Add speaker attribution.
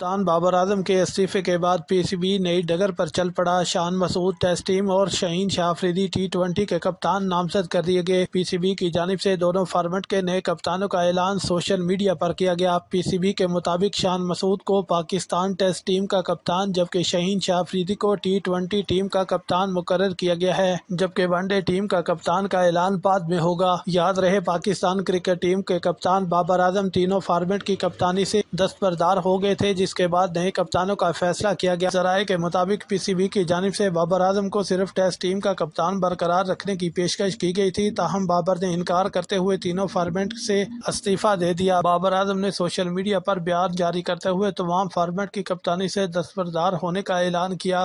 Speaker 1: कप्तान बाबर आजम के इस्तीफे के बाद पीसीबी नई डगर पर चल पड़ा शान मसूद टेस्ट टीम और शहीन शाह अफरीदी टी ट्वेंटी के कप्तान नामजद कर दिए गए पीसीबी की जानब से दोनों फार्मेट के नए कप्तानों का ऐलान सोशल मीडिया पर किया गया पीसीबी के मुताबिक शान मसूद को पाकिस्तान टेस्ट टीम का कप्तान जबकि शहीन शाह अफरीदी को टी ट्वेंटी टीम का कप्तान मुकर किया गया है जबकि वनडे टीम का कप्तान का ऐलान बाद में होगा याद रहे पाकिस्तान क्रिकेट टीम के कप्तान बाबर आजम तीनों फार्मेट की कप्तानी से दस्तबरदार हो गए थे जिसके बाद नए कप्तानों का फैसला किया गया जराये के मुताबिक पीसीबी की जानब ऐसी बाबर आजम को सिर्फ टेस्ट टीम का कप्तान बरकरार रखने की पेशकश की गयी थी ताहम बाबर ने इनकार करते हुए तीनों फॉर्मेट ऐसी इस्तीफा दे दिया बाबर आजम ने सोशल मीडिया आरोप बयान जारी करते हुए तमाम फॉर्मेट की कप्तानी ऐसी दस्तरदार होने का ऐलान किया